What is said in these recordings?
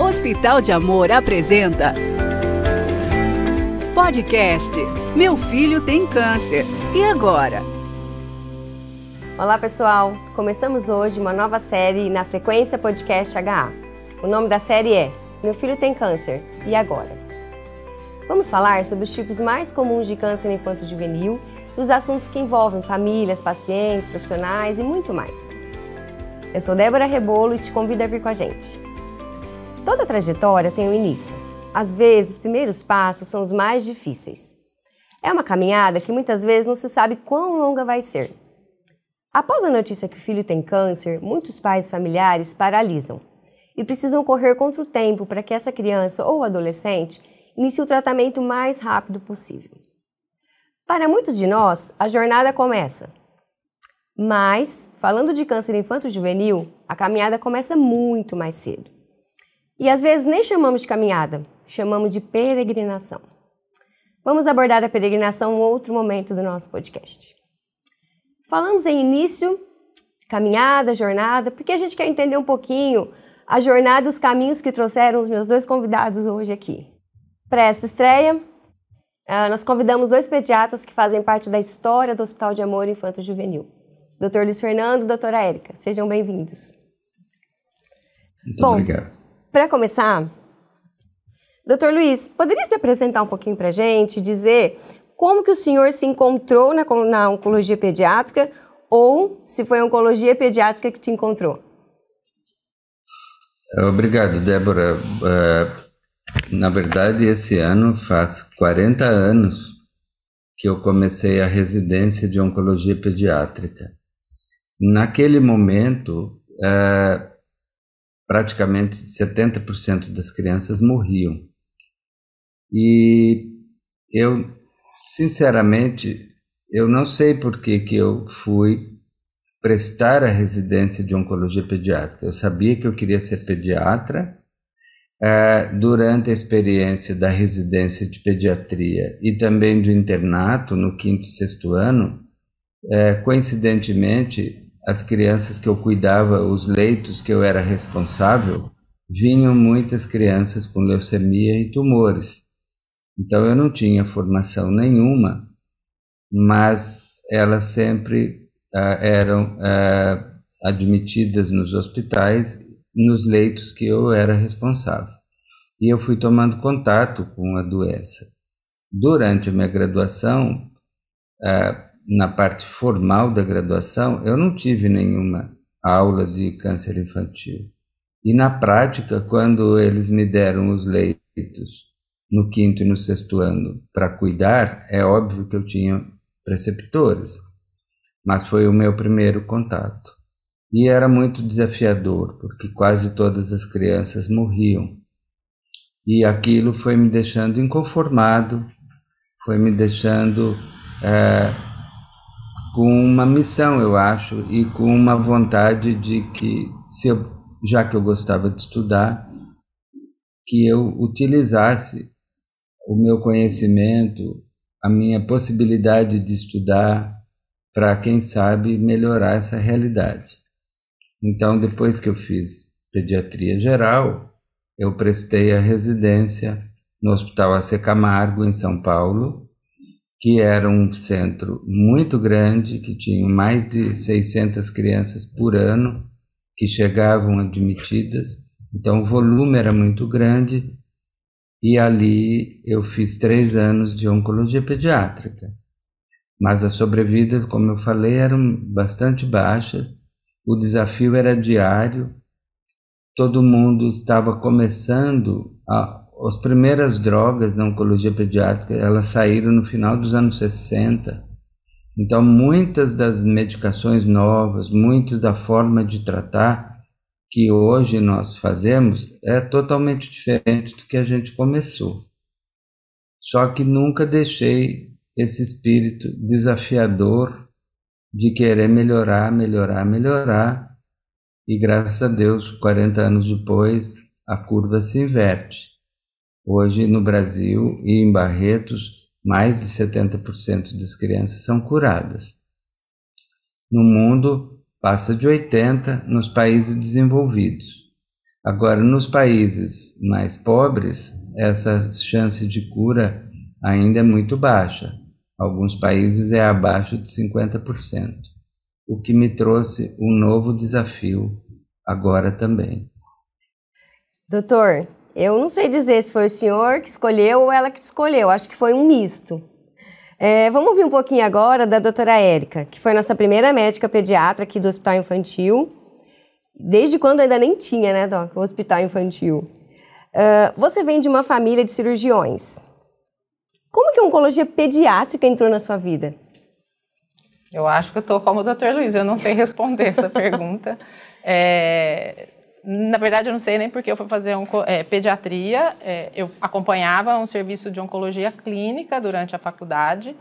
Hospital de Amor apresenta Podcast Meu Filho Tem Câncer. E agora? Olá pessoal, começamos hoje uma nova série na Frequência Podcast HA. O nome da série é Meu Filho Tem Câncer. E agora? Vamos falar sobre os tipos mais comuns de câncer infanto-juvenil e os assuntos que envolvem famílias, pacientes, profissionais e muito mais. Eu sou Débora Rebolo e te convido a vir com a gente. Toda trajetória tem um início. Às vezes, os primeiros passos são os mais difíceis. É uma caminhada que muitas vezes não se sabe quão longa vai ser. Após a notícia que o filho tem câncer, muitos pais familiares paralisam e precisam correr contra o tempo para que essa criança ou adolescente inicie o tratamento o mais rápido possível. Para muitos de nós, a jornada começa. Mas, falando de câncer infanto-juvenil, a caminhada começa muito mais cedo. E às vezes nem chamamos de caminhada, chamamos de peregrinação. Vamos abordar a peregrinação em outro momento do nosso podcast. Falamos em início, caminhada, jornada, porque a gente quer entender um pouquinho a jornada e os caminhos que trouxeram os meus dois convidados hoje aqui. Para esta estreia, ah, nós convidamos dois pediatras que fazem parte da história do Hospital de Amor Infanto Juvenil. Dr. Luiz Fernando e doutora Érica, sejam bem-vindos. Bom, obrigado. Para começar, doutor Luiz, poderia se apresentar um pouquinho para a gente, dizer como que o senhor se encontrou na, na oncologia pediátrica ou se foi a oncologia pediátrica que te encontrou? É, obrigado, Débora. Uh, na verdade, esse ano faz 40 anos que eu comecei a residência de oncologia pediátrica. Naquele momento, uh, praticamente 70% das crianças morriam. E eu, sinceramente, eu não sei por que, que eu fui prestar a residência de oncologia pediátrica. Eu sabia que eu queria ser pediatra. Uh, durante a experiência da residência de pediatria e também do internato no quinto e sexto ano, uh, coincidentemente, as crianças que eu cuidava, os leitos que eu era responsável, vinham muitas crianças com leucemia e tumores. Então eu não tinha formação nenhuma, mas elas sempre ah, eram ah, admitidas nos hospitais, nos leitos que eu era responsável. E eu fui tomando contato com a doença. Durante a minha graduação, ah, na parte formal da graduação, eu não tive nenhuma aula de câncer infantil. E na prática, quando eles me deram os leitos no quinto e no sexto ano para cuidar, é óbvio que eu tinha preceptores, mas foi o meu primeiro contato. E era muito desafiador, porque quase todas as crianças morriam. E aquilo foi me deixando inconformado, foi me deixando é, com uma missão, eu acho, e com uma vontade de que, se eu, já que eu gostava de estudar, que eu utilizasse o meu conhecimento, a minha possibilidade de estudar, para, quem sabe, melhorar essa realidade. Então, depois que eu fiz pediatria geral, eu prestei a residência no Hospital AC Camargo, em São Paulo, que era um centro muito grande, que tinha mais de 600 crianças por ano que chegavam admitidas. Então o volume era muito grande e ali eu fiz três anos de oncologia pediátrica. Mas as sobrevidas, como eu falei, eram bastante baixas. O desafio era diário. Todo mundo estava começando a as primeiras drogas da oncologia pediátrica elas saíram no final dos anos 60. Então, muitas das medicações novas, muitas da forma de tratar que hoje nós fazemos é totalmente diferente do que a gente começou. Só que nunca deixei esse espírito desafiador de querer melhorar, melhorar, melhorar. E graças a Deus, 40 anos depois, a curva se inverte. Hoje, no Brasil e em Barretos, mais de 70% das crianças são curadas. No mundo, passa de 80% nos países desenvolvidos. Agora, nos países mais pobres, essa chance de cura ainda é muito baixa. Alguns países é abaixo de 50%, o que me trouxe um novo desafio agora também. Doutor, eu não sei dizer se foi o senhor que escolheu ou ela que escolheu, acho que foi um misto. É, vamos ouvir um pouquinho agora da doutora Érica, que foi nossa primeira médica pediatra aqui do Hospital Infantil. Desde quando ainda nem tinha, né, Doc, o Hospital Infantil. Uh, você vem de uma família de cirurgiões. Como que a oncologia pediátrica entrou na sua vida? Eu acho que eu estou como o doutor Luiz, eu não sei responder essa pergunta. É, na verdade, eu não sei nem porque eu fui fazer onco, é, pediatria. É, eu acompanhava um serviço de oncologia clínica durante a faculdade.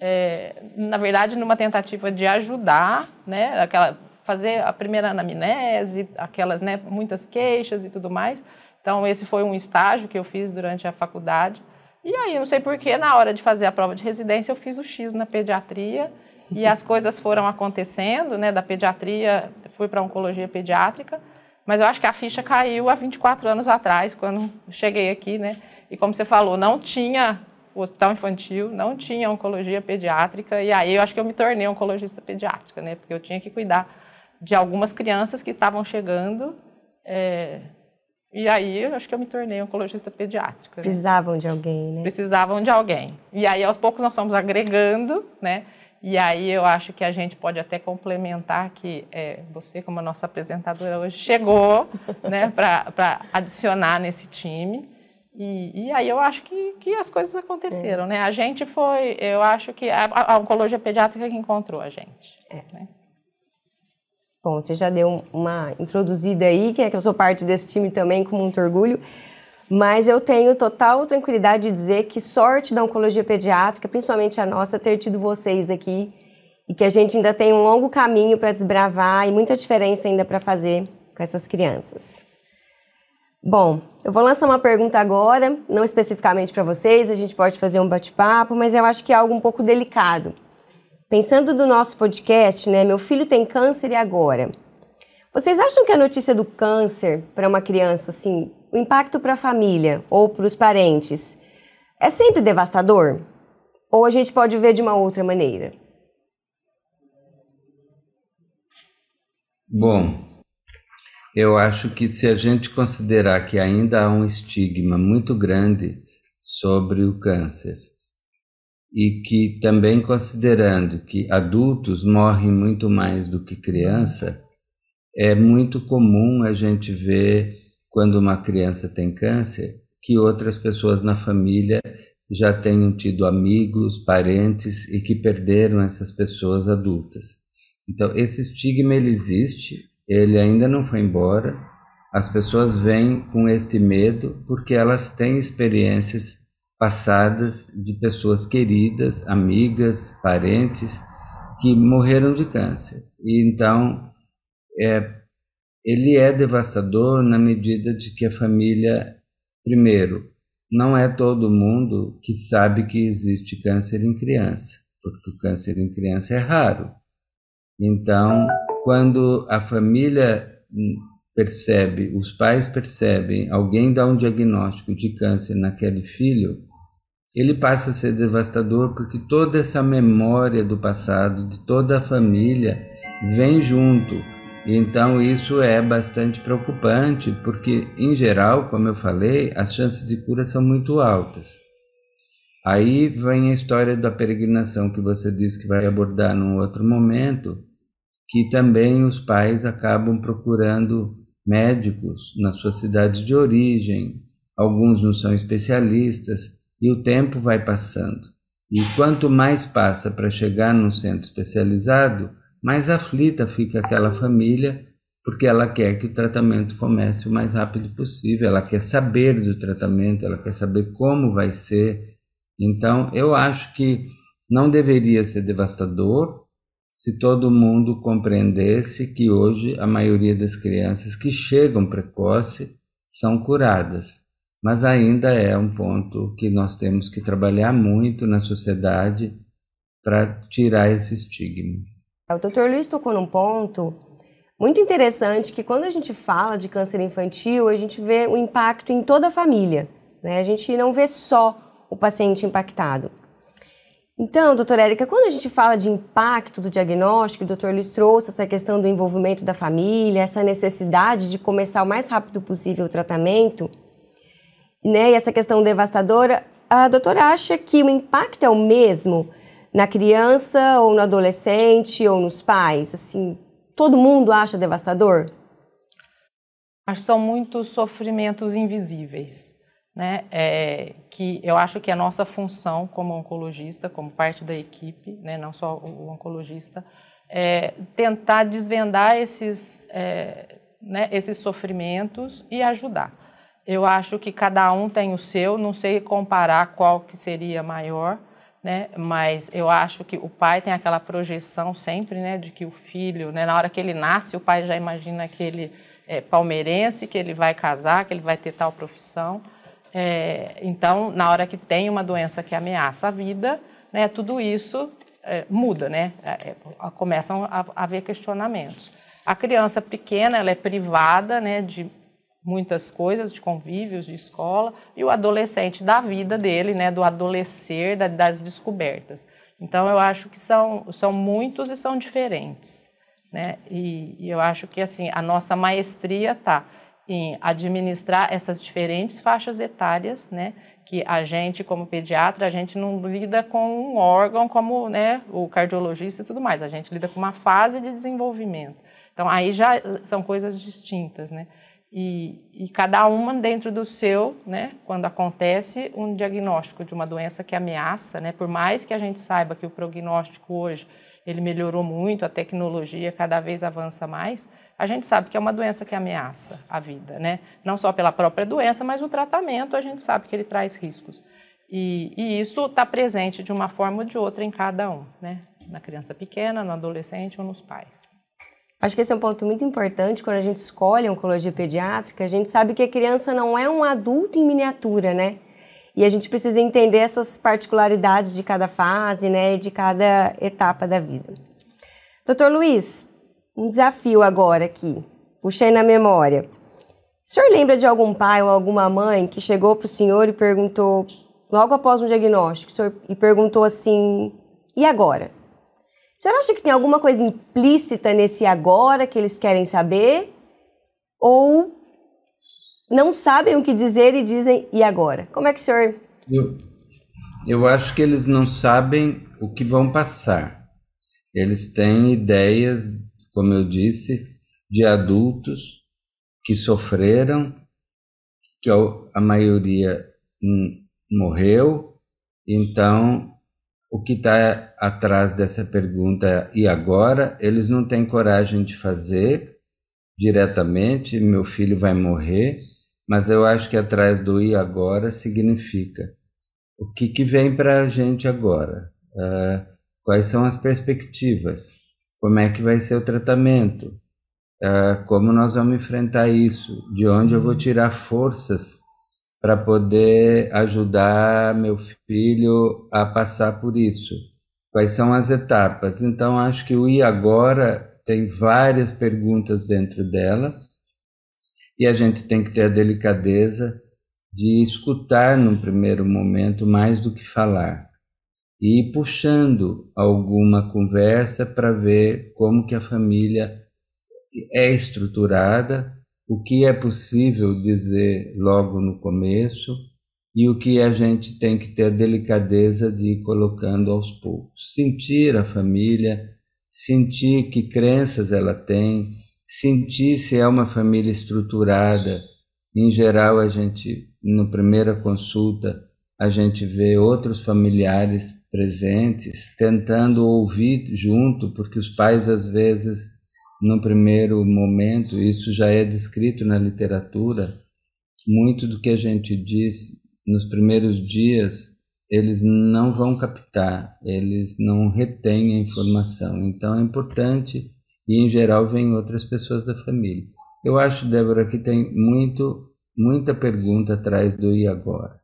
É, na verdade, numa tentativa de ajudar, né, aquela, fazer a primeira anamnese, aquelas, né, muitas queixas e tudo mais. Então, esse foi um estágio que eu fiz durante a faculdade. E aí, não sei porquê, na hora de fazer a prova de residência, eu fiz o X na pediatria e as coisas foram acontecendo, né, da pediatria, fui para oncologia pediátrica. Mas eu acho que a ficha caiu há 24 anos atrás, quando cheguei aqui, né? E como você falou, não tinha o hospital infantil, não tinha oncologia pediátrica, e aí eu acho que eu me tornei oncologista pediátrica, né? Porque eu tinha que cuidar de algumas crianças que estavam chegando, é... e aí eu acho que eu me tornei oncologista pediátrica. Né? Precisavam né? de alguém, né? Precisavam de alguém. E aí aos poucos nós fomos agregando, né? E aí eu acho que a gente pode até complementar que é, você, como a nossa apresentadora hoje, chegou né, para adicionar nesse time. E, e, aí eu acho que, que as coisas aconteceram, é. né? A gente foi, eu acho que a, a oncologia pediátrica que encontrou a gente. É. Né? Bom, você já deu uma introduzida aí, que é que eu sou parte desse time também com muito orgulho. Mas eu tenho total tranquilidade de dizer que sorte da oncologia pediátrica, principalmente a nossa, ter tido vocês aqui e que a gente ainda tem um longo caminho para desbravar e muita diferença ainda para fazer com essas crianças. Bom, eu vou lançar uma pergunta agora, não especificamente para vocês, a gente pode fazer um bate-papo, mas eu acho que é algo um pouco delicado. Pensando do nosso podcast, né? Meu filho tem câncer e agora? Vocês acham que a notícia do câncer para uma criança assim o impacto para a família ou para os parentes é sempre devastador? Ou a gente pode ver de uma outra maneira? Bom, eu acho que se a gente considerar que ainda há um estigma muito grande sobre o câncer e que também considerando que adultos morrem muito mais do que criança, é muito comum a gente ver quando uma criança tem câncer, que outras pessoas na família já tenham tido amigos, parentes e que perderam essas pessoas adultas. Então, esse estigma ele existe, ele ainda não foi embora. As pessoas vêm com esse medo porque elas têm experiências passadas de pessoas queridas, amigas, parentes que morreram de câncer. E então é ele é devastador na medida de que a família, primeiro, não é todo mundo que sabe que existe câncer em criança, porque o câncer em criança é raro. Então, quando a família hum, percebe, os pais percebem, alguém dá um diagnóstico de câncer naquele filho, ele passa a ser devastador porque toda essa memória do passado, de toda a família, vem junto então isso é bastante preocupante, porque em geral, como eu falei, as chances de cura são muito altas. Aí vem a história da peregrinação que você disse que vai abordar num outro momento, que também os pais acabam procurando médicos na sua cidade de origem, alguns não são especialistas, e o tempo vai passando. E quanto mais passa para chegar num centro especializado, mais aflita fica aquela família, porque ela quer que o tratamento comece o mais rápido possível, ela quer saber do tratamento, ela quer saber como vai ser. Então, eu acho que não deveria ser devastador se todo mundo compreendesse que hoje a maioria das crianças que chegam precoce são curadas. Mas ainda é um ponto que nós temos que trabalhar muito na sociedade para tirar esse estigma. O Dr. Luiz tocou num ponto muito interessante que quando a gente fala de câncer infantil, a gente vê o impacto em toda a família. Né? A gente não vê só o paciente impactado. Então, doutora Érica, quando a gente fala de impacto do diagnóstico, o doutor Luiz trouxe essa questão do envolvimento da família, essa necessidade de começar o mais rápido possível o tratamento, né, e essa questão devastadora, a doutora acha que o impacto é o mesmo na criança ou no adolescente ou nos pais? Assim, todo mundo acha devastador? Acho que são muitos sofrimentos invisíveis, né? É, que eu acho que é a nossa função como oncologista, como parte da equipe, né? não só o oncologista, é tentar desvendar esses, é, né? esses sofrimentos e ajudar. Eu acho que cada um tem o seu, não sei comparar qual que seria maior, né? Mas eu acho que o pai tem aquela projeção sempre, né, de que o filho, né, na hora que ele nasce, o pai já imagina que ele é palmeirense, que ele vai casar, que ele vai ter tal profissão. É, então, na hora que tem uma doença que ameaça a vida, né, tudo isso é, muda, né? É, é começam a, a haver questionamentos. A criança pequena, ela é privada, né, de muitas coisas, de convívios, de escola, e o adolescente da vida dele, né, do adolescer, da, das descobertas. Então, eu acho que são, são muitos e são diferentes. Né? E, e eu acho que assim a nossa maestria está em administrar essas diferentes faixas etárias, né? que a gente, como pediatra, a gente não lida com um órgão como né, o cardiologista e tudo mais, a gente lida com uma fase de desenvolvimento. Então, aí já são coisas distintas, né? E, e, cada uma dentro do seu, né, quando acontece um diagnóstico de uma doença que ameaça, né, por mais que a gente saiba que o prognóstico hoje ele melhorou muito, a tecnologia cada vez avança mais, a gente sabe que é uma doença que ameaça a vida, né? Não só pela própria doença, mas o tratamento a gente sabe que ele traz riscos. E, e isso está presente de uma forma ou de outra em cada um, né? Na criança pequena, no adolescente ou nos pais. Acho que esse é um ponto muito importante quando a gente escolhe a oncologia pediátrica. A gente sabe que a criança não é um adulto em miniatura, né? E a gente precisa entender essas particularidades de cada fase, né, de cada etapa da vida. Doutor Luiz, um desafio agora aqui. Puxei na memória. O senhor lembra de algum pai ou alguma mãe que chegou para o senhor e perguntou, logo após um diagnóstico, o senhor, e perguntou assim: e agora? senhora acha que tem alguma coisa implícita nesse agora que eles querem saber? Ou não sabem o que dizer e dizem e agora? Como é que o senhor. Eu, eu acho que eles não sabem o que vão passar. Eles têm ideias, como eu disse, de adultos que sofreram, que a maioria hum, morreu, então o que está atrás dessa pergunta e agora eles não têm coragem de fazer diretamente, meu filho vai morrer, mas eu acho que atrás do e agora significa o que, que vem para a gente agora, uh, quais são as perspectivas, como é que vai ser o tratamento, uh, como nós vamos enfrentar isso, de onde eu vou tirar forças para poder ajudar meu filho a passar por isso. Quais são as etapas? Então, acho que o E Agora tem várias perguntas dentro dela e a gente tem que ter a delicadeza de escutar num primeiro momento mais do que falar e ir puxando alguma conversa para ver como que a família é estruturada o que é possível dizer logo no começo e o que a gente tem que ter a delicadeza de ir colocando aos poucos. Sentir a família, sentir que crenças ela tem, sentir se é uma família estruturada. Em geral, a gente, na primeira consulta, a gente vê outros familiares presentes, tentando ouvir junto, porque os pais às vezes no primeiro momento, isso já é descrito na literatura, muito do que a gente diz nos primeiros dias, eles não vão captar, eles não retêm a informação. Então é importante e em geral vêm outras pessoas da família. Eu acho, Débora, que tem muito muita pergunta atrás do e agora.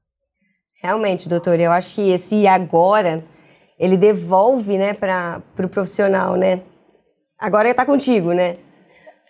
Realmente, doutor, eu acho que esse e agora ele devolve, né, para o pro profissional, né? Agora está é contigo, né?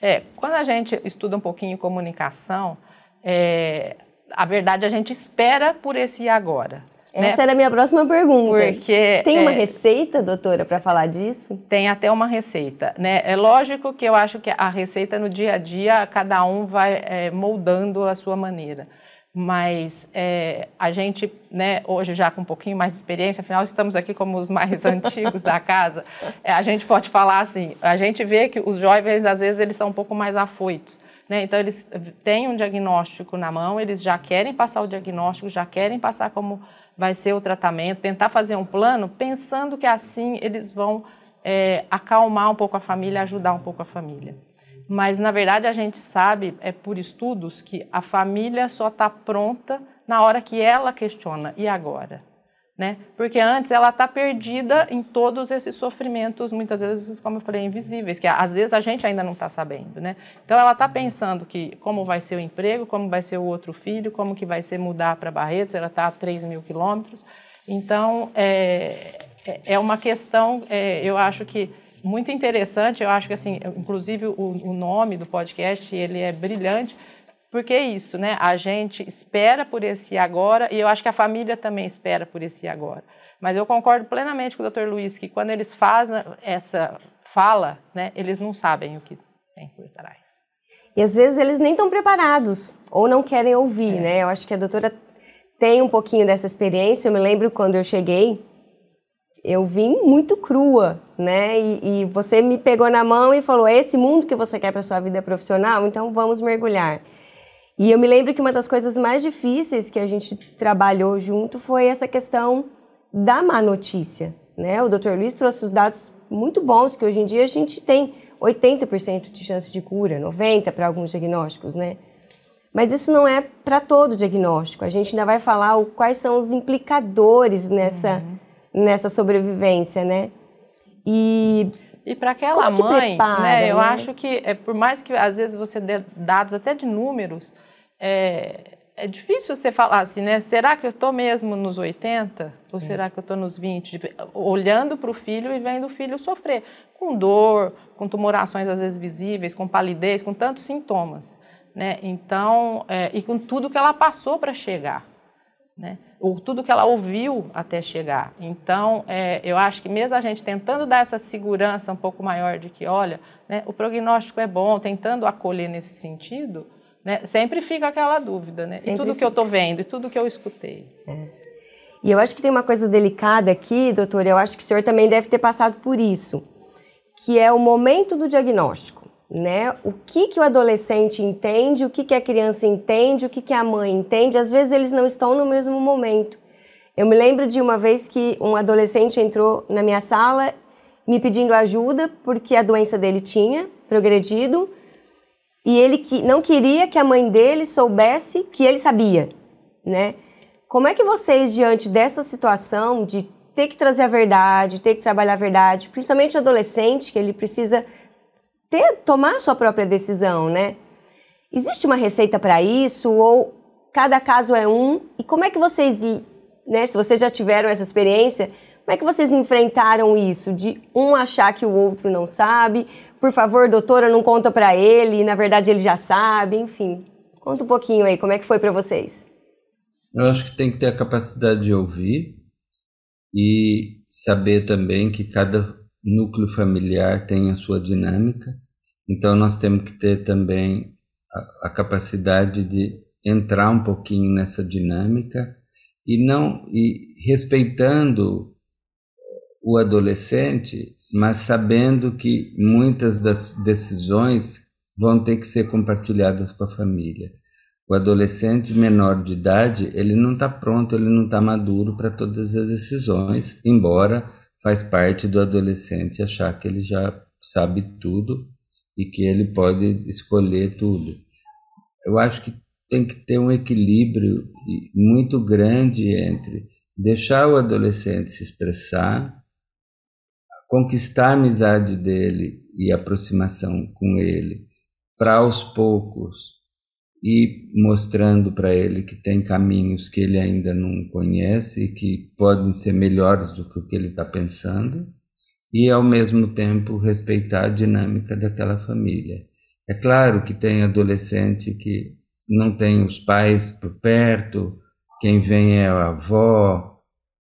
É, quando a gente estuda um pouquinho comunicação, é, a verdade a gente espera por esse agora. Né? Essa né? era a minha próxima pergunta. Porque tem uma é, receita, doutora, para falar disso? Tem até uma receita, né? É lógico que eu acho que a receita no dia a dia cada um vai é, moldando a sua maneira mas é, a gente, né, hoje já com um pouquinho mais de experiência, afinal estamos aqui como os mais antigos da casa, é, a gente pode falar assim, a gente vê que os jovens às vezes eles são um pouco mais afoitos, né? Então eles têm um diagnóstico na mão, eles já querem passar o diagnóstico, já querem passar como vai ser o tratamento, tentar fazer um plano, pensando que assim eles vão é, acalmar um pouco a família, ajudar um pouco a família. Mas, na verdade, a gente sabe, é por estudos, que a família só está pronta na hora que ela questiona, e agora? Né? Porque antes ela está perdida em todos esses sofrimentos, muitas vezes, como eu falei, invisíveis, que às vezes a gente ainda não está sabendo, né? Então ela está pensando que como vai ser o emprego, como vai ser o outro filho, como que vai ser mudar para Barretos, ela está a 3 mil quilômetros. Então é, é, é uma questão, é, eu acho que muito interessante. Eu acho que, assim, inclusive o, o nome do podcast, ele é brilhante, porque é isso, né? A gente espera por esse agora e eu acho que a família também espera por esse agora. Mas eu concordo plenamente com o Dr. Luiz que quando eles fazem essa fala, né, eles não sabem o que tem por trás. E às vezes eles nem estão preparados ou não querem ouvir, é. né? Eu acho que a doutora tem um pouquinho dessa experiência. Eu me lembro quando eu cheguei eu vim muito crua, né? E, e, você me pegou na mão e falou: é esse mundo que você quer para sua vida profissional, então vamos mergulhar. E eu me lembro que uma das coisas mais difíceis que a gente trabalhou junto foi essa questão da má notícia, né? O Dr. Luiz trouxe os dados muito bons que hoje em dia a gente tem 80% de chance de cura, 90 para alguns diagnósticos, né? Mas isso não é para todo diagnóstico. A gente ainda vai falar o, quais são os implicadores nessa uhum nessa sobrevivência, né? E e para aquela é mãe, prepara, né, né? eu acho que é, por mais que às vezes você dê dados até de números, é, é difícil você falar assim, né? Será que eu estou mesmo nos 80 ou é. será que eu estou nos 20? Olhando para o filho e vendo o filho sofrer com dor, com tumorações às vezes visíveis, com palidez, com tantos sintomas, né? Então, é, e com tudo que ela passou para chegar, né? o, tudo que ela ouviu até chegar. Então, é, eu acho que mesmo a gente tentando dar essa segurança um pouco maior de que, olha, né, o prognóstico é bom, tentando acolher nesse sentido, né, sempre fica aquela dúvida, né? Sempre e tudo fica. que eu estou vendo, e tudo que eu escutei. É. E eu acho que tem uma coisa delicada aqui, doutor, eu acho que o senhor também deve ter passado por isso, que é o momento do diagnóstico né? O que, que o adolescente entende, o que, que a criança entende, o que, que a mãe entende, às vezes eles não estão no mesmo momento. Eu me lembro de uma vez que um adolescente entrou na minha sala me pedindo ajuda porque a doença dele tinha progredido e ele que, não queria que a mãe dele soubesse que ele sabia, né? Como é que vocês, diante dessa situação de ter que trazer a verdade, ter que trabalhar a verdade, principalmente o adolescente, que ele precisa ter, tomar sua própria decisão, né? Existe uma receita para isso ou cada caso é um? E como é que vocês, né, se vocês já tiveram essa experiência, como é que vocês enfrentaram isso de um achar que o outro não sabe? Por favor, doutora, não conta para ele, na verdade ele já sabe, enfim. Conta um pouquinho aí, como é que foi para vocês? Eu acho que tem que ter a capacidade de ouvir e saber também que cada núcleo familiar tem a sua dinâmica, então nós temos que ter também a, a capacidade de entrar um pouquinho nessa dinâmica e não e respeitando o adolescente, mas sabendo que muitas das decisões vão ter que ser compartilhadas com a família. O adolescente menor de idade, ele não está pronto, ele não está maduro para todas as decisões, embora faz parte do adolescente achar que ele já sabe tudo e que ele pode escolher tudo. Eu acho que tem que ter um equilíbrio muito grande entre deixar o adolescente se expressar, conquistar a amizade dele e aproximação com ele, para aos poucos e mostrando para ele que tem caminhos que ele ainda não conhece e que podem ser melhores do que o que ele está pensando e ao mesmo tempo respeitar a dinâmica daquela família. É claro que tem adolescente que não tem os pais por perto, quem vem é a avó,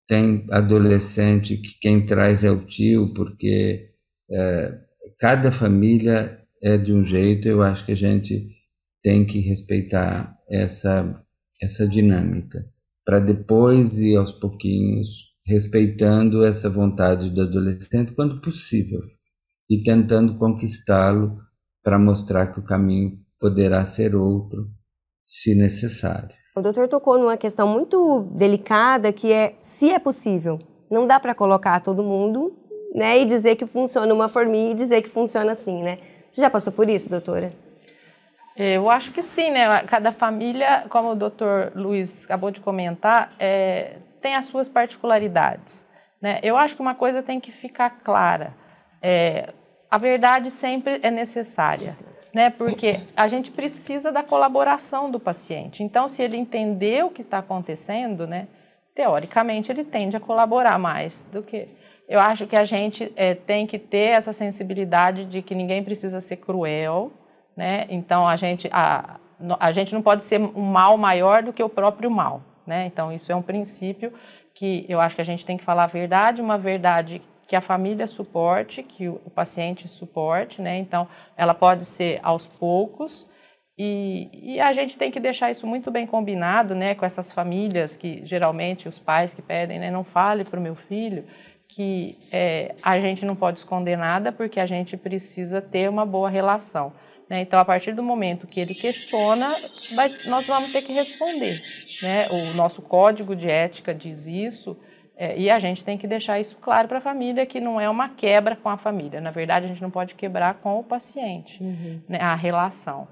tem adolescente que quem traz é o tio, porque é, cada família é de um jeito. Eu acho que a gente tem que respeitar essa, essa dinâmica, para depois ir aos pouquinhos respeitando essa vontade do adolescente quando possível e tentando conquistá-lo para mostrar que o caminho poderá ser outro, se necessário. O doutor tocou numa questão muito delicada que é se é possível. Não dá para colocar todo mundo, né, e dizer que funciona uma formiga e dizer que funciona assim, né? Você já passou por isso, doutora? É, eu acho que sim, né? Cada família, como o doutor Luiz acabou de comentar, é, tem as suas particularidades. Né? Eu acho que uma coisa tem que ficar clara. É, a verdade sempre é necessária, né? porque a gente precisa da colaboração do paciente. Então, se ele entender o que está acontecendo, né? teoricamente ele tende a colaborar mais do que... Eu acho que a gente é, tem que ter essa sensibilidade de que ninguém precisa ser cruel, né? Então a gente a, a gente não pode ser um mal maior do que o próprio mal, né? Então isso é um princípio que eu acho que a gente tem que falar a verdade, uma verdade que a família suporte, que o, o paciente suporte, né? Então ela pode ser aos poucos. E, e, a gente tem que deixar isso muito bem combinado, né, com essas famílias que geralmente os pais que pedem, né, não fale para o meu filho que é, a gente não pode esconder nada porque a gente precisa ter uma boa relação. Né? Então, a partir do momento que ele questiona, vai, nós vamos ter que responder. Né? O nosso código de ética diz isso. É, e a gente tem que deixar isso claro para a família que não é uma quebra com a família. Na verdade, a gente não pode quebrar com o paciente uhum. né, a relação.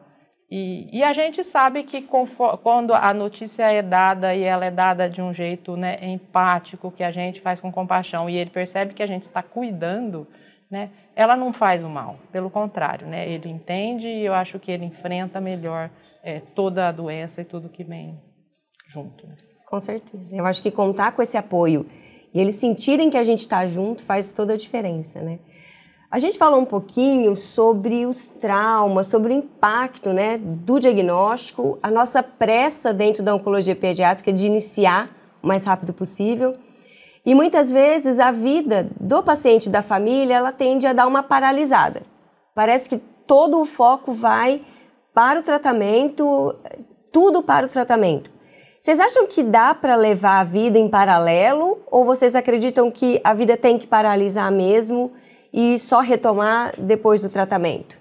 E, e, a gente sabe que conforme, quando a notícia é dada e ela é dada de um jeito né, empático, que a gente faz com compaixão e ele percebe que a gente está cuidando, né, ela não faz o mal, pelo contrário, né? Ele entende e eu acho que ele enfrenta melhor é, toda a doença e tudo que vem junto. Né? Com certeza. Eu acho que contar com esse apoio e eles sentirem que a gente está junto faz toda a diferença, né? A gente falou um pouquinho sobre os traumas, sobre o impacto né, do diagnóstico, a nossa pressa dentro da oncologia pediátrica de iniciar o mais rápido possível e muitas vezes a vida do paciente da família, ela tende a dar uma paralisada. Parece que todo o foco vai para o tratamento, tudo para o tratamento. Vocês acham que dá para levar a vida em paralelo ou vocês acreditam que a vida tem que paralisar mesmo e só retomar depois do tratamento?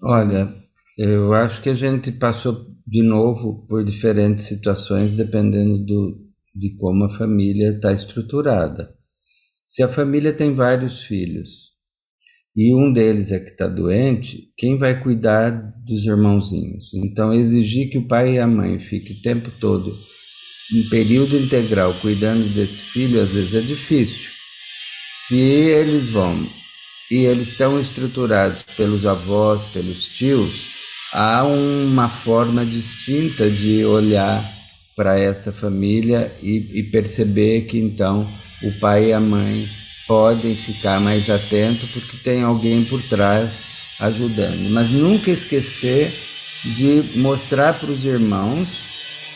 Olha, eu acho que a gente passou de novo por diferentes situações dependendo do, de como a família está estruturada. Se a família tem vários filhos e um deles é que está doente, quem vai cuidar dos irmãozinhos? Então, exigir que o pai e a mãe fiquem o tempo todo em período integral cuidando desse filho, às vezes é difícil. Se eles vão e eles estão estruturados pelos avós, pelos tios, há uma forma distinta de olhar para essa família e, e perceber que então o pai e a mãe podem ficar mais atentos porque tem alguém por trás ajudando. Mas nunca esquecer de mostrar para os irmãos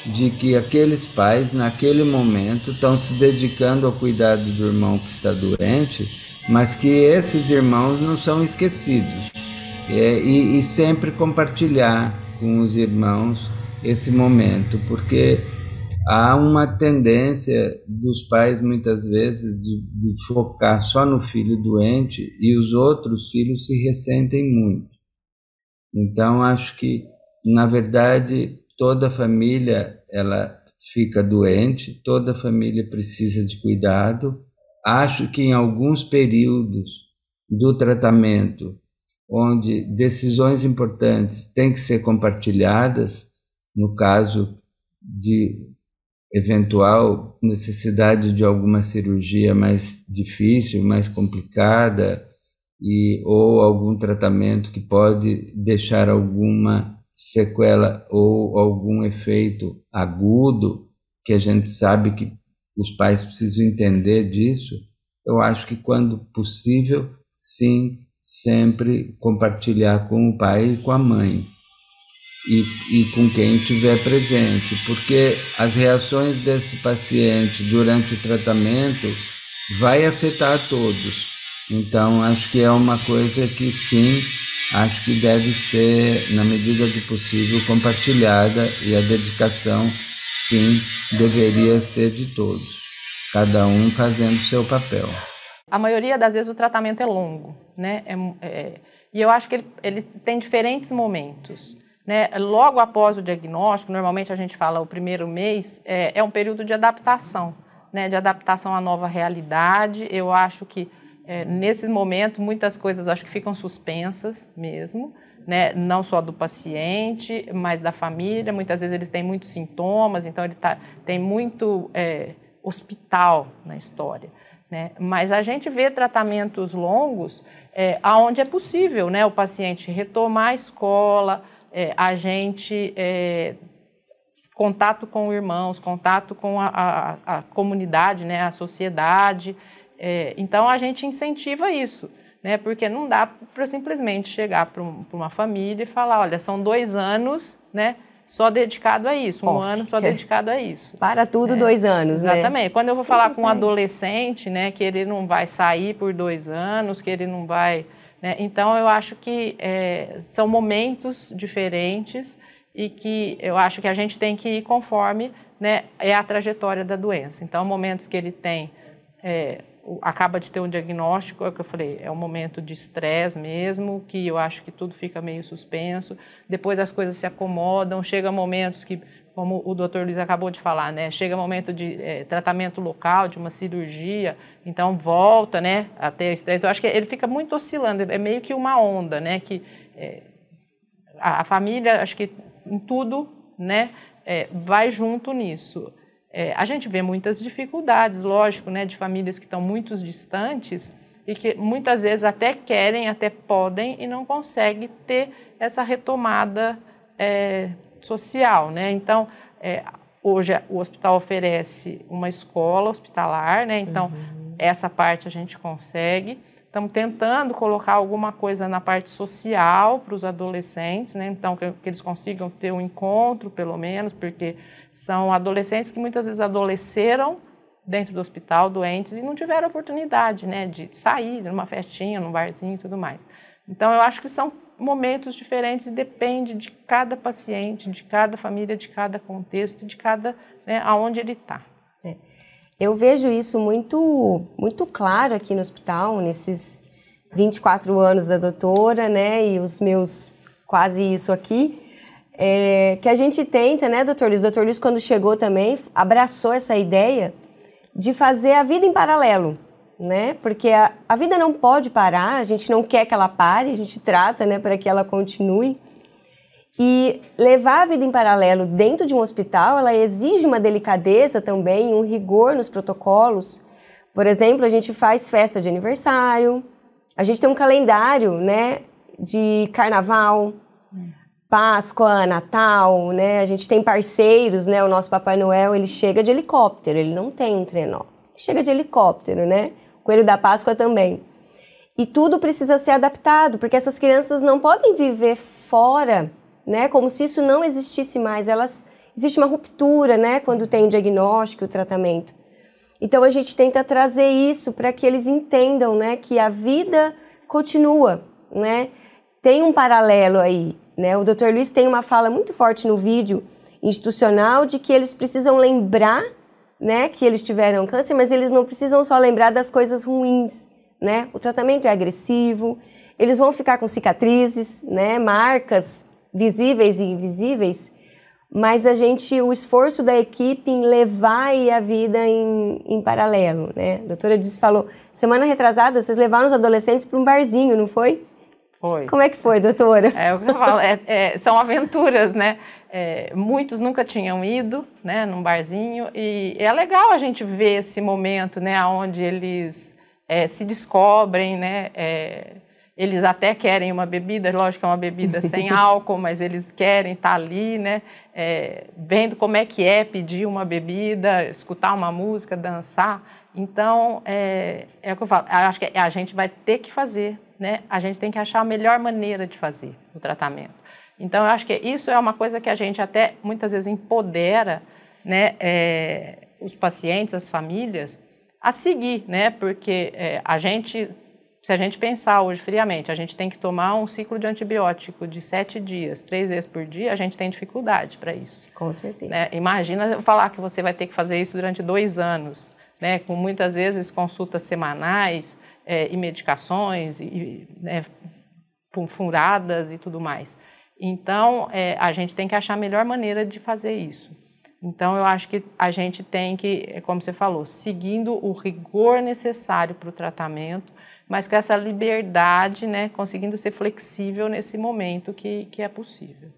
de que aqueles pais, naquele momento, estão se dedicando ao cuidado do irmão que está doente, mas que esses irmãos não são esquecidos. É, e, e sempre compartilhar com os irmãos esse momento, porque há uma tendência dos pais muitas vezes de, de, focar só no filho doente e os outros filhos se ressentem muito. Então acho que na verdade toda família ela fica doente, toda família precisa de cuidado. Acho que em alguns períodos do tratamento, onde decisões importantes têm que ser compartilhadas, no caso de eventual necessidade de alguma cirurgia mais difícil, mais complicada, e, ou algum tratamento que pode deixar alguma sequela ou algum efeito agudo, que a gente sabe que os pais precisam entender disso, eu acho que quando possível, sim, sempre compartilhar com o pai e com a mãe e, e com quem estiver presente, porque as reações desse paciente durante o tratamento vai afetar todos. Então, acho que é uma coisa que sim, acho que deve ser, na medida do possível, compartilhada e a dedicação, sim, deveria ser de todos, cada um fazendo o seu papel. A maioria das vezes o tratamento é longo, né? É, é, e eu acho que ele, ele tem diferentes momentos. Né? Logo após o diagnóstico, normalmente a gente fala o primeiro mês, é, é um período de adaptação, né? de adaptação à nova realidade. Eu acho que é, nesse momento muitas coisas acho que ficam suspensas mesmo, né? não só do paciente, mas da família. Muitas vezes eles têm muitos sintomas, então ele tá, tem muito é, hospital na história. Né? Mas a gente vê tratamentos longos é, aonde é possível né? o paciente retomar a escola, é, a gente é, contato com irmãos, contato com a, a, a comunidade, né, a sociedade. É, então a gente incentiva isso, né, porque não dá para simplesmente chegar para um, uma família e falar, olha, são dois anos, né, só dedicado a isso, um Off. ano só dedicado a isso. Para tudo, é, dois anos, né? Exatamente. Né? Quando eu vou falar com um adolescente, né, que ele não vai sair por dois anos, que ele não vai né? Então, eu acho que é, são momentos diferentes e que eu acho que a gente tem que ir conforme né, é a trajetória da doença. Então, momentos que ele tem, é, acaba de ter um diagnóstico, é o que eu falei, é um momento de estresse mesmo, que eu acho que tudo fica meio suspenso, depois as coisas se acomodam, chega momentos que como o doutor Luiz acabou de falar, né? Chega momento de é, tratamento local, de uma cirurgia, então volta, né? Até estresse. Então, eu acho que ele fica muito oscilando, é meio que uma onda, né? Que é, a, a, família, acho que em tudo, né? É, vai junto nisso. a gente vê muitas dificuldades, lógico, né? De famílias que estão muito distantes e que muitas vezes até querem, até podem e não conseguem ter essa retomada social, né? Então, é, hoje o hospital oferece uma escola hospitalar, né? Então, uhum. essa parte a gente consegue. Estamos tentando colocar alguma coisa na parte social para os adolescentes, né? Então, que, que, eles consigam ter um encontro, pelo menos, porque são adolescentes que muitas vezes adoleceram dentro do hospital, doentes, e não tiveram oportunidade, né? De sair numa festinha, num barzinho e tudo mais. Então, eu acho que são momentos diferentes e depende de cada paciente, de cada família, de cada contexto, de cada né, aonde ele está. É. Eu vejo isso muito, muito claro aqui no hospital, nesses 24 anos da doutora, né, e os meus quase isso aqui, é, que a gente tenta, né, doutor Luiz? Doutor Luiz, quando chegou também, abraçou essa ideia de fazer a vida em paralelo né? Porque a, a vida não pode parar, a gente não quer que ela pare, a gente trata, né, para que ela continue. E levar a vida em paralelo dentro de um hospital, ela exige uma delicadeza também, um rigor nos protocolos. Por exemplo, a gente faz festa de aniversário, a gente tem um calendário, né, de carnaval, Páscoa, Natal, né? A gente tem parceiros, né? O nosso Papai Noel, ele chega de helicóptero, ele não tem um trenó. Chega de helicóptero, né? coelho da Páscoa também. E tudo precisa ser adaptado, porque essas crianças não podem viver fora, né? Como se isso não existisse mais. Elas existe uma ruptura, né? Quando tem o diagnóstico, o tratamento. Então a gente tenta trazer isso para que eles entendam, né? Que a vida continua, né? Tem um paralelo aí, né? O Dr. Luiz tem uma fala muito forte no vídeo institucional de que eles precisam lembrar né, que eles tiveram câncer, mas eles não precisam só lembrar das coisas ruins, né? O tratamento é agressivo, eles vão ficar com cicatrizes, né, marcas visíveis e invisíveis, mas a gente, o esforço da equipe em levar a vida em, em paralelo, né? A doutora disse, falou, semana retrasada, vocês levaram os adolescentes para um barzinho, não foi? Foi. Como é que foi, doutora? É, eu falo, é, é, são aventuras, né? É, muitos nunca tinham ido, né, num barzinho, e é legal a gente ver esse momento, né, onde eles é, se descobrem, né, é, eles até querem uma bebida, lógico que é uma bebida sem álcool, mas eles querem estar tá ali, né, é, vendo como é que é pedir uma bebida, escutar uma música, dançar. Então, é, é o que eu falo, eu acho que a gente vai ter que fazer, né, a gente tem que achar a melhor maneira de fazer o tratamento. Então, eu acho que isso é uma coisa que a gente até muitas vezes empodera né, é, os pacientes, as famílias, a seguir, né? Porque é, a gente, se a gente pensar hoje friamente, a gente tem que tomar um ciclo de antibiótico de sete dias, três vezes por dia, a gente tem dificuldade para isso. Com certeza. Né? Imagina eu falar que você vai ter que fazer isso durante dois anos, né? Com muitas vezes consultas semanais é, e medicações e, e né, furadas e tudo mais. Então, é, a gente tem que achar a melhor maneira de fazer isso. Então, eu acho que a gente tem que, é como você falou, seguindo o rigor necessário para o tratamento, mas com essa liberdade, né, conseguindo ser flexível nesse momento que, que é possível.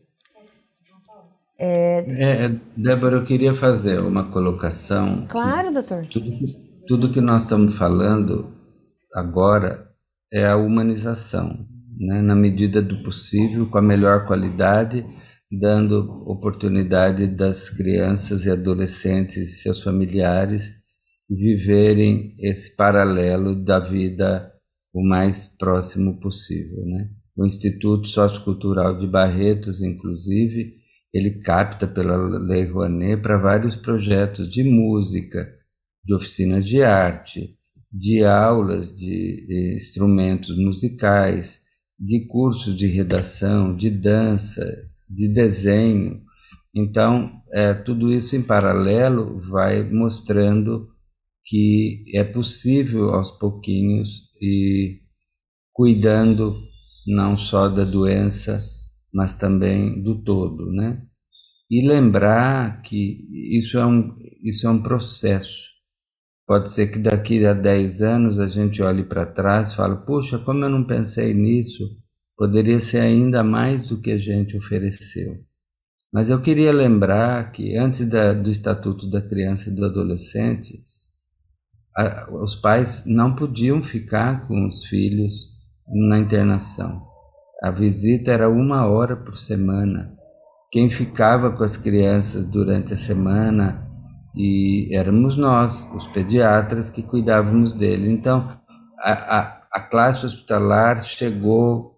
É... É, é Débora, eu queria fazer uma colocação. Claro, doutor. Tudo, tudo que nós estamos falando agora é a humanização né, na medida do possível, com a melhor qualidade, dando oportunidade das crianças e adolescentes e seus familiares viverem esse paralelo da vida o mais próximo possível. Né? O Instituto Sociocultural de Barretos, inclusive, ele capta pela Lei Rouanet para vários projetos de música, de oficinas de arte, de aulas de eh, instrumentos musicais, de cursos de redação, de dança, de desenho. Então, é, tudo isso em paralelo vai mostrando que é possível aos pouquinhos e cuidando não só da doença, mas também do todo, né? E lembrar que isso é um, isso é um processo. Pode ser que daqui a 10 anos a gente olhe para trás e fale: puxa, como eu não pensei nisso, poderia ser ainda mais do que a gente ofereceu. Mas eu queria lembrar que antes da, do Estatuto da Criança e do Adolescente, a, os pais não podiam ficar com os filhos na internação. A visita era uma hora por semana. Quem ficava com as crianças durante a semana e éramos nós, os pediatras, que cuidávamos dele. Então, a, a, a classe hospitalar chegou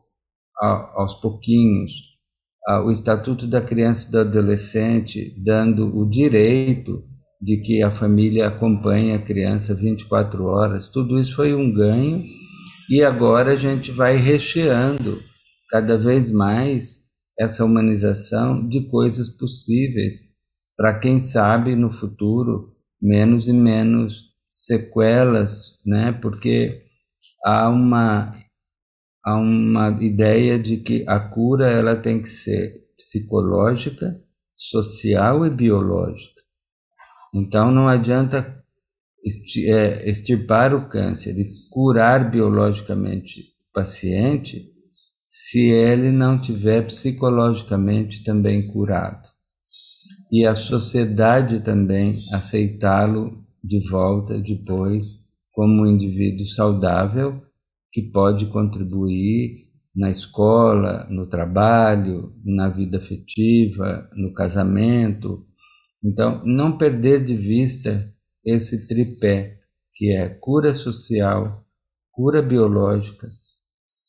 a, aos pouquinhos o Estatuto da Criança e do Adolescente, dando o direito de que a família acompanhe a criança 24 horas. Tudo isso foi um ganho e agora a gente vai recheando cada vez mais essa humanização de coisas possíveis para quem sabe no futuro menos e menos sequelas, né? Porque há uma há uma ideia de que a cura ela tem que ser psicológica, social e biológica. Então não adianta é, extirpar o câncer e curar biologicamente o paciente se ele não tiver psicologicamente também curado e a sociedade também aceitá-lo de volta depois como um indivíduo saudável que pode contribuir na escola, no trabalho, na vida afetiva, no casamento. Então, não perder de vista esse tripé que é cura social, cura biológica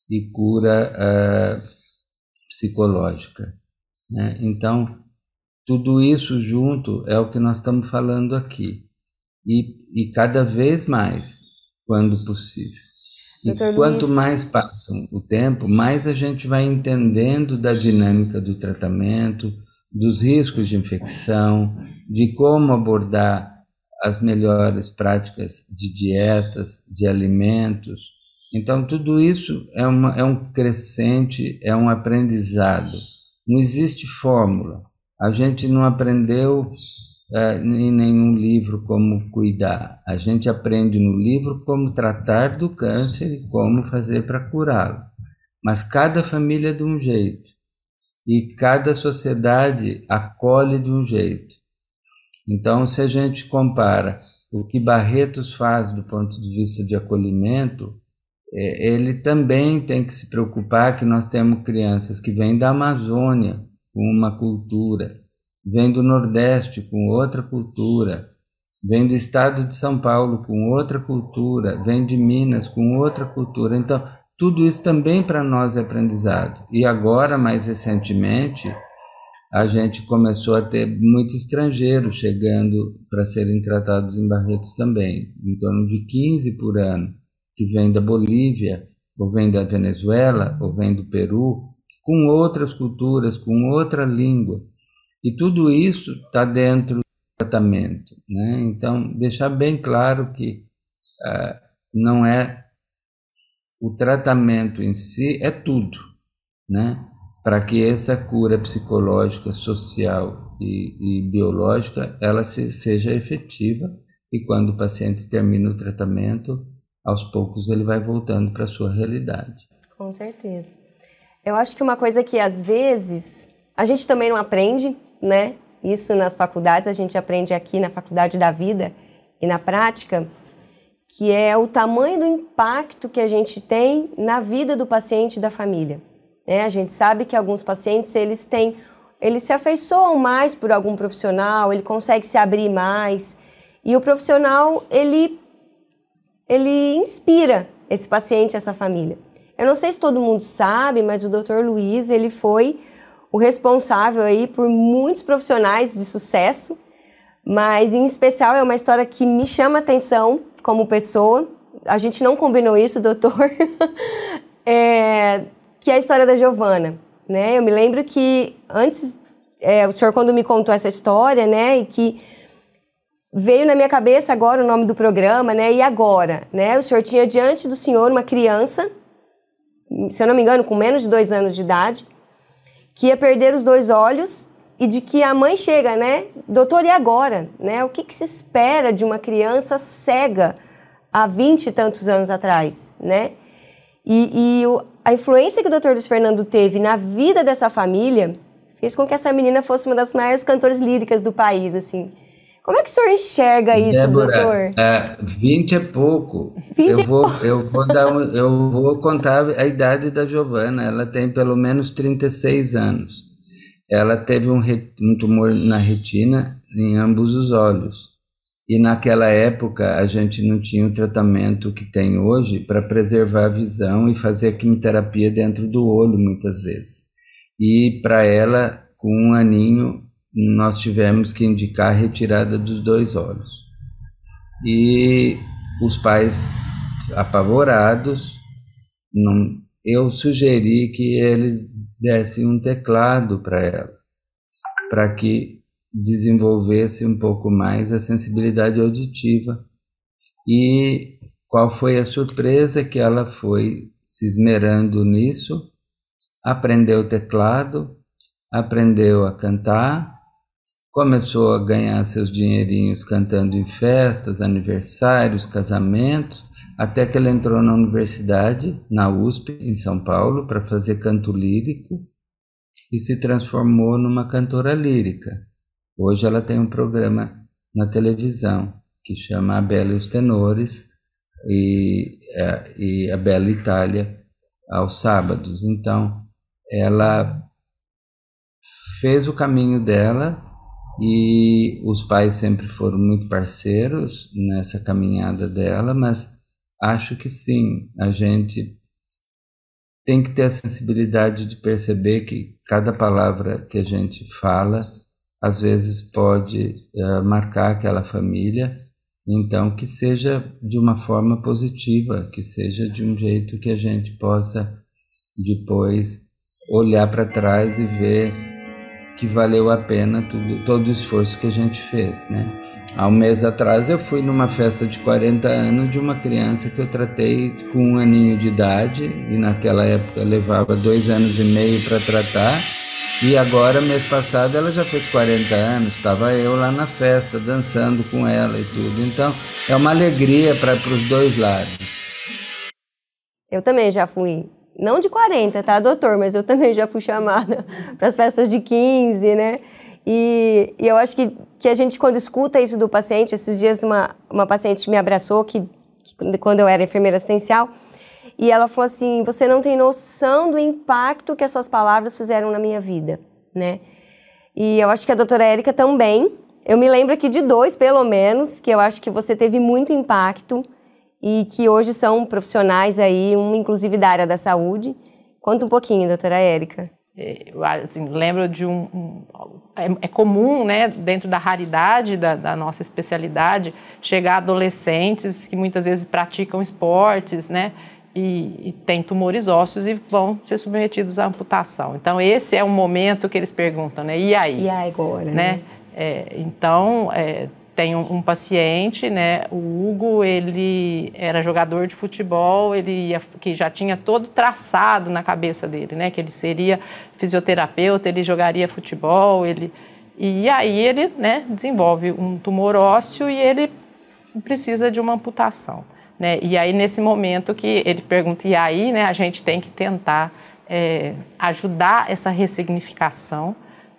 e cura uh, psicológica. Né? Então, tudo isso junto é o que nós estamos falando aqui. E, e cada vez mais, quando possível. E quanto mais passa o tempo, mais a gente vai entendendo da dinâmica do tratamento, dos riscos de infecção, de como abordar as melhores práticas de dietas, de alimentos. Então, tudo isso é, uma, é um crescente, é um aprendizado. Não existe fórmula. A gente não aprendeu é, em nenhum livro como cuidar. A gente aprende no livro como tratar do câncer e como fazer para curá-lo. Mas cada família é de um jeito e cada sociedade acolhe de um jeito. Então, se a gente compara o que Barretos faz do ponto de vista de acolhimento, é, ele também tem que se preocupar que nós temos crianças que vêm da Amazônia, com uma cultura, vem do Nordeste com outra cultura, vem do estado de São Paulo com outra cultura, vem de Minas com outra cultura. Então, tudo isso também para nós é aprendizado. E agora, mais recentemente, a gente começou a ter muito estrangeiro chegando para serem tratados em Barretos também, em torno de 15 por ano, que vem da Bolívia, ou vem da Venezuela, ou vem do Peru, com outras culturas, com outra língua. E tudo isso está dentro do tratamento. Né? Então, deixar bem claro que ah, não é o tratamento em si, é tudo, né? para que essa cura psicológica, social e, e biológica ela se, seja efetiva e quando o paciente termina o tratamento, aos poucos ele vai voltando para a sua realidade. Com certeza. Eu acho que uma coisa que às vezes a gente também não aprende, né? Isso nas faculdades, a gente aprende aqui na faculdade da vida e na prática, que é o tamanho do impacto que a gente tem na vida do paciente e da família. Né? A gente sabe que alguns pacientes eles têm, eles se afeiçoam mais por algum profissional, ele consegue se abrir mais e o profissional ele ele inspira esse paciente, essa família. Eu não sei se todo mundo sabe, mas o Dr. Luiz, ele foi o responsável aí por muitos profissionais de sucesso, mas em especial é uma história que me chama atenção como pessoa. A gente não combinou isso, doutor, é, que é a história da Giovana. Né? Eu me lembro que antes, é, o senhor quando me contou essa história, né, e que veio na minha cabeça agora o nome do programa, né, e agora, né, o senhor tinha diante do senhor uma criança se eu não me engano, com menos de dois anos de idade, que ia perder os dois olhos e de que a mãe chega, né? Doutor, e agora? Né? O que, que se espera de uma criança cega há vinte e tantos anos atrás, né? E, e o, a influência que o doutor Luiz Fernando teve na vida dessa família fez com que essa menina fosse uma das maiores cantoras líricas do país, assim. Como é que o senhor enxerga isso, Débora, doutor? Ah, é, 20 é pouco. 20 eu, é vou, pouco. Eu, vou dar um, eu vou contar a idade da Giovana. Ela tem pelo menos 36 anos. Ela teve um, um tumor na retina em ambos os olhos. E naquela época a gente não tinha o tratamento que tem hoje para preservar a visão e fazer a quimioterapia dentro do olho, muitas vezes. E para ela, com um aninho, nós tivemos que indicar a retirada dos dois olhos. E os pais, apavorados, não, eu sugeri que eles dessem um teclado para ela, para que desenvolvesse um pouco mais a sensibilidade auditiva. E qual foi a surpresa que ela foi se esmerando nisso? Aprendeu o teclado, aprendeu a cantar começou a ganhar seus dinheirinhos cantando em festas, aniversários, casamentos, até que ela entrou na universidade, na USP, em São Paulo, para fazer canto lírico e se transformou numa cantora lírica. Hoje ela tem um programa na televisão que chama A Bela e os Tenores e, é, e A Bela Itália aos sábados. Então, ela fez o caminho dela e os pais sempre foram muito parceiros nessa caminhada dela, mas acho que sim, a gente tem que ter a sensibilidade de perceber que cada palavra que a gente fala às vezes pode uh, marcar aquela família, então que seja de uma forma positiva, que seja de um jeito que a gente possa depois olhar para trás e ver que valeu a pena tudo, todo o esforço que a gente fez, né? Há um mês atrás eu fui numa festa de 40 anos de uma criança que eu tratei com um aninho de idade e naquela época levava dois anos e meio para tratar. E agora, mês passado, ela já fez 40 anos, estava eu lá na festa, dançando com ela e tudo. Então, é uma alegria para os dois lados. Eu também já fui não de 40, tá, doutor? Mas eu também já fui chamada para as festas de 15, né? E, e, eu acho que, que a gente, quando escuta isso do paciente, esses dias uma, uma paciente me abraçou, que, que quando eu era enfermeira assistencial, e ela falou assim: Você não tem noção do impacto que as suas palavras fizeram na minha vida, né? E eu acho que a doutora Érica também. Eu me lembro aqui de dois, pelo menos, que eu acho que você teve muito impacto e que hoje são profissionais aí, um inclusive da área da saúde. Conta um pouquinho, doutora Érica. É, eu, assim, lembro de um, é, é, comum, né, dentro da raridade da, da, nossa especialidade, chegar adolescentes que muitas vezes praticam esportes, né, e, e têm tumores ósseos e vão ser submetidos à amputação. Então esse é um momento que eles perguntam, né, e aí? E aí agora, né? né? É, então é, tem um paciente, né? O Hugo, ele era jogador de futebol, ele ia, que já tinha todo traçado na cabeça dele, né? Que ele seria fisioterapeuta, ele jogaria futebol, ele e aí ele, né? Desenvolve um tumor ósseo e ele precisa de uma amputação, né? E aí nesse momento que ele pergunta e aí, né? A gente tem que tentar é, ajudar essa ressignificação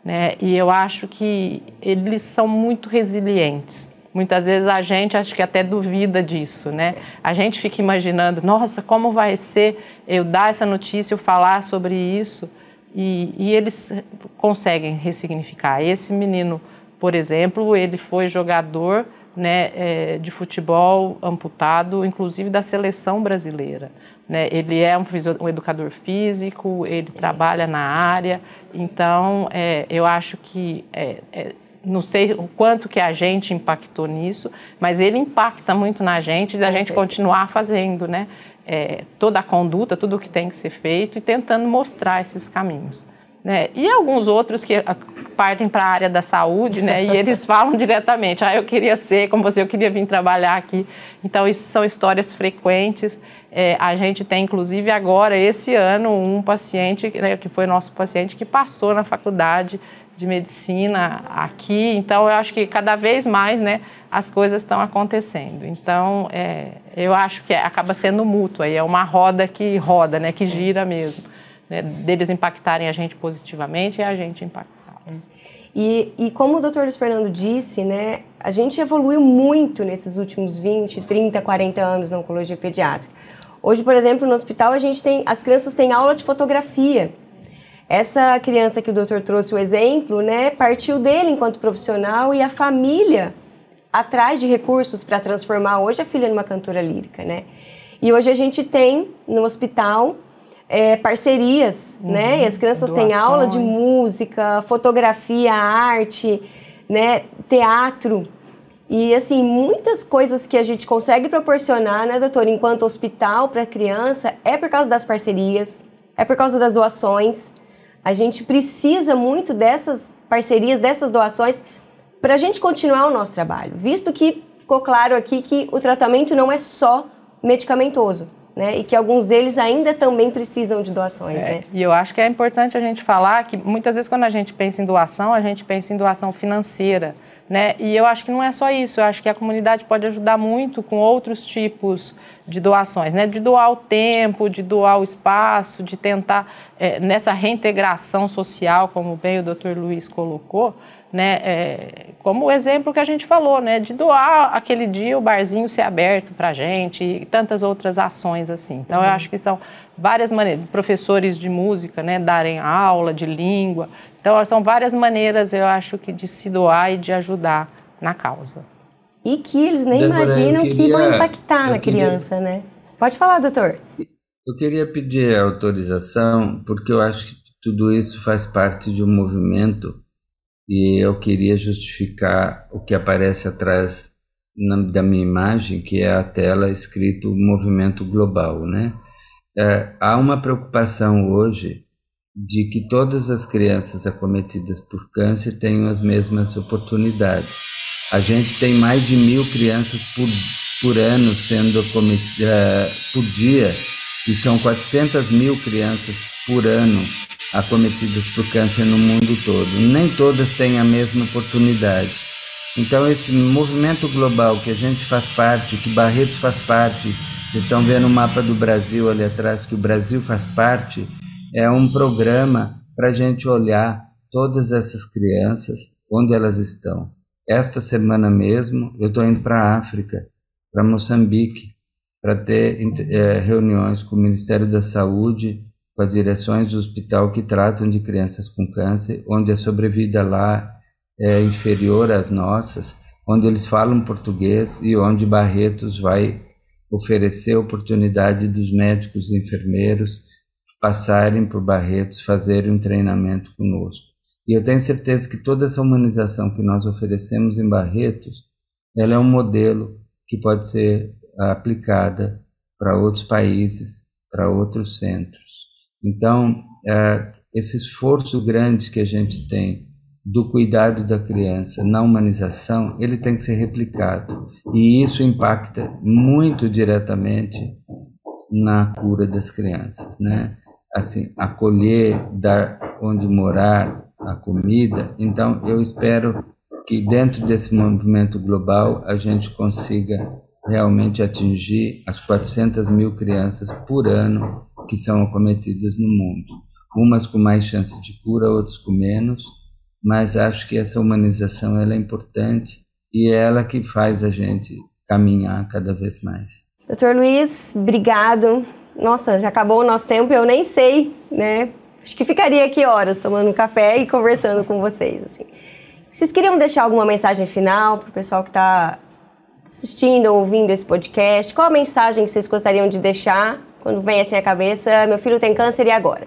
né? E eu acho que eles são muito resilientes. Muitas vezes a gente acho que até duvida disso, né? A gente fica imaginando, nossa, como vai ser eu dar essa notícia, eu falar sobre isso? E, e eles conseguem ressignificar. Esse menino, por exemplo, ele foi jogador né, eh, de futebol amputado, inclusive da seleção brasileira. Né? Ele é um, um, educador físico, ele trabalha na área, então é, eu acho que é, é, não sei o quanto que a gente impactou nisso, mas ele impacta muito na gente da gente continuar fazendo, né? É, toda a conduta, tudo o que tem que ser feito e tentando mostrar esses caminhos. Né? E alguns outros que ah, partem para a área da saúde, né? E eles falam diretamente: ah, eu queria ser como você, eu queria vir trabalhar aqui. Então, isso são histórias frequentes é, a gente tem, inclusive, agora, esse ano, um paciente, né, que foi nosso paciente, que passou na faculdade de medicina aqui. Então, eu acho que cada vez mais né, as coisas estão acontecendo. Então, é, eu acho que acaba sendo mútuo, aí é uma roda que roda, né, que é. gira mesmo. Né, deles impactarem a gente positivamente e a gente impactá-los. É. E, e, como o Dr. Luiz Fernando disse, né, a gente evoluiu muito nesses últimos 20, 30, 40 anos na oncologia pediátrica. Hoje, por exemplo, no hospital a gente tem, as crianças têm aula de fotografia. Essa criança que o doutor trouxe o exemplo, né, partiu dele enquanto profissional e a família atrás de recursos para transformar hoje a filha numa cantora lírica, né? E hoje a gente tem no hospital é, parcerias, uhum, né? E as crianças doações. têm aula de música, fotografia, arte, né? Teatro. E assim, muitas coisas que a gente consegue proporcionar, né, doutor, enquanto hospital para criança, é por causa das parcerias, é por causa das doações. A gente precisa muito dessas parcerias, dessas doações, para a gente continuar o nosso trabalho, visto que ficou claro aqui que o tratamento não é só medicamentoso. Né? E que alguns deles ainda também precisam de doações, é, né? E eu acho que é importante a gente falar que muitas vezes quando a gente pensa em doação, a gente pensa em doação financeira. Né? E eu acho que não é só isso, eu acho que a comunidade pode ajudar muito com outros tipos de doações, né? de doar o tempo, de doar o espaço, de tentar, é, nessa reintegração social, como bem o doutor Luiz colocou, né? É, como o exemplo que a gente falou, né? de doar aquele dia o barzinho ser aberto para a gente e tantas outras ações assim. Então, uhum. eu acho que são várias maneiras, professores de música né? darem aula de língua, então, são várias maneiras, eu acho, que de se doar e de ajudar na causa. E que eles nem Débora, imaginam queria, que vão impactar na queria, criança, né? Pode falar, doutor. Eu queria pedir autorização, porque eu acho que tudo isso faz parte de um movimento e eu queria justificar o que aparece atrás na, da minha imagem, que é a tela escrito Movimento Global, né? É, há uma preocupação hoje de que todas as crianças acometidas por câncer tenham as mesmas oportunidades. A gente tem mais de mil crianças por, por ano sendo acometidas eh, por dia, e são 400 mil crianças por ano acometidas por câncer no mundo todo. Nem todas têm a mesma oportunidade. Então, esse movimento global que a gente faz parte, que Barretos faz parte, vocês estão vendo o mapa do Brasil ali atrás, que o Brasil faz parte é um programa para a gente olhar todas essas crianças, onde elas estão. Esta semana mesmo, eu estou indo para a África, para Moçambique, para ter é, reuniões com o Ministério da Saúde, com as direções do hospital que tratam de crianças com câncer, onde a sobrevida lá é inferior às nossas, onde eles falam português e onde Barretos vai oferecer oportunidade dos médicos e enfermeiros passarem por Barretos, fazerem um treinamento conosco. E eu tenho certeza que toda essa humanização que nós oferecemos em Barretos, ela é um modelo que pode ser aplicada para outros países, para outros centros. Então, é, esse esforço grande que a gente tem do cuidado da criança na humanização, ele tem que ser replicado. E isso impacta muito diretamente na cura das crianças, né? assim, acolher, dar onde morar, a comida. Então, eu espero que dentro desse movimento global a gente consiga realmente atingir as 400 mil crianças por ano que são acometidas no mundo. Umas com mais chance de cura, outras com menos, mas acho que essa humanização ela é importante e é ela que faz a gente caminhar cada vez mais. Doutor Luiz, obrigado nossa, já acabou o nosso tempo, eu nem sei, né? Acho que ficaria aqui horas tomando café e conversando com vocês, assim. Vocês queriam deixar alguma mensagem final para o pessoal que está assistindo ouvindo esse podcast? Qual a mensagem que vocês gostariam de deixar quando vem assim a cabeça? Meu filho tem câncer e agora?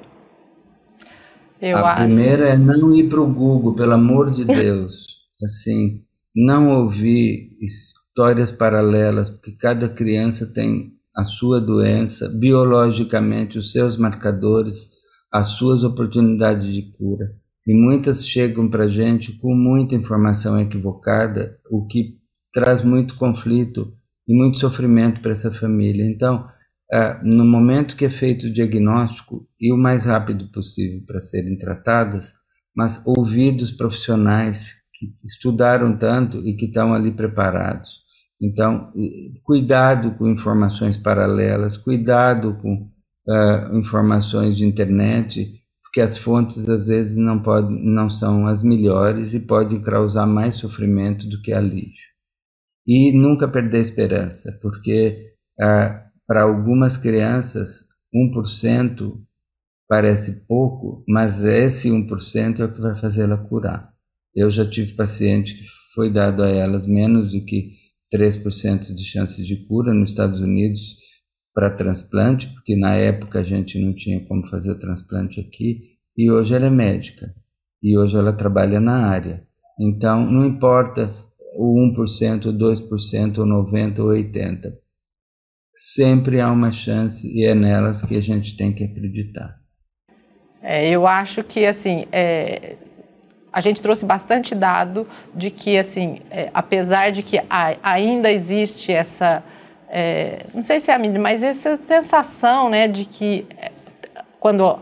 Eu a acho. primeira é não ir para o Google, pelo amor de Deus. assim, não ouvir histórias paralelas, porque cada criança tem a sua doença, biologicamente os seus marcadores, as suas oportunidades de cura. E muitas chegam para a gente com muita informação equivocada, o que traz muito conflito e muito sofrimento para essa família. Então, ah, no momento que é feito o diagnóstico, e o mais rápido possível para serem tratadas, mas ouvir dos profissionais que estudaram tanto e que estão ali preparados. Então, cuidado com informações paralelas, cuidado com uh, informações de internet, porque as fontes às vezes não, pode, não são as melhores e podem causar mais sofrimento do que alívio. E nunca perder esperança, porque uh, para algumas crianças 1% parece pouco, mas esse 1% é o que vai fazê-la curar. Eu já tive paciente que foi dado a elas menos do que 3% de chances de cura nos Estados Unidos para transplante, porque na época a gente não tinha como fazer transplante aqui, e hoje ela é médica, e hoje ela trabalha na área. Então, não importa o 1%, 2%, ou 90% ou 80%, sempre há uma chance e é nelas que a gente tem que acreditar. É, eu acho que, assim, é, a gente trouxe bastante dado de que, assim, é, apesar de que a, ainda existe essa, é, não sei se é a mídia, mas essa sensação, né, de que é, quando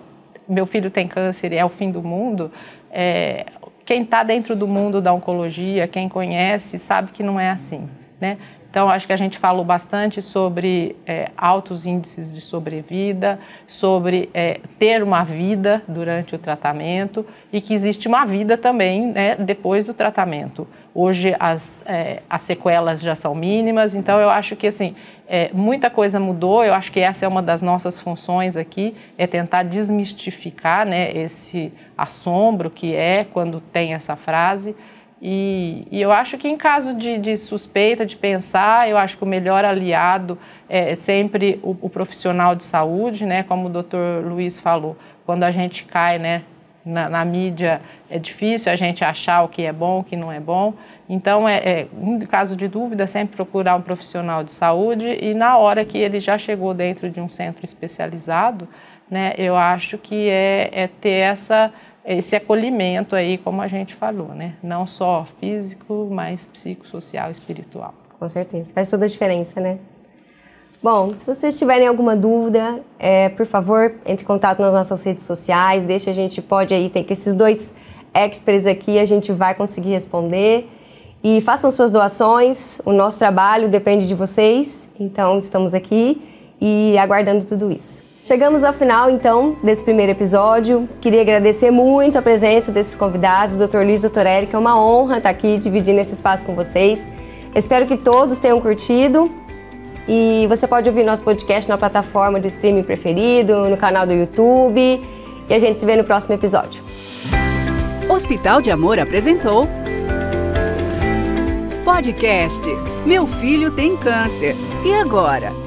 meu filho tem câncer é o fim do mundo, é, quem está dentro do mundo da oncologia, quem conhece, sabe que não é assim, né? Então, acho que a gente falou bastante sobre é, altos índices de sobrevida, sobre é, ter uma vida durante o tratamento e que existe uma vida também né, depois do tratamento. Hoje as, é, as sequelas já são mínimas, então eu acho que assim é, muita coisa mudou. Eu acho que essa é uma das nossas funções aqui, é tentar desmistificar né, esse assombro que é quando tem essa frase. E, e, eu acho que em caso de, de, suspeita, de pensar, eu acho que o melhor aliado é sempre o, o profissional de saúde, né? Como o doutor Luiz falou, quando a gente cai, né? Na, na, mídia é difícil a gente achar o que é bom, o que não é bom. Então, é, é, em caso de dúvida, é sempre procurar um profissional de saúde e na hora que ele já chegou dentro de um centro especializado, né? Eu acho que é, é ter essa esse acolhimento aí, como a gente falou, né? Não só físico, mas psicossocial, espiritual. Com certeza, faz toda a diferença, né? Bom, se vocês tiverem alguma dúvida, é, por favor, entre em contato nas nossas redes sociais, deixa a gente, pode aí, tem que esses dois experts aqui, a gente vai conseguir responder. E façam suas doações, o nosso trabalho depende de vocês, então estamos aqui e aguardando tudo isso. Chegamos ao final, então, desse primeiro episódio. Queria agradecer muito a presença desses convidados, Dr. Luiz e Dr. Eric. É uma honra estar aqui dividindo esse espaço com vocês. Espero que todos tenham curtido. E você pode ouvir nosso podcast na plataforma do streaming preferido, no canal do YouTube. E a gente se vê no próximo episódio. Hospital de Amor apresentou. Podcast Meu Filho Tem Câncer. E agora?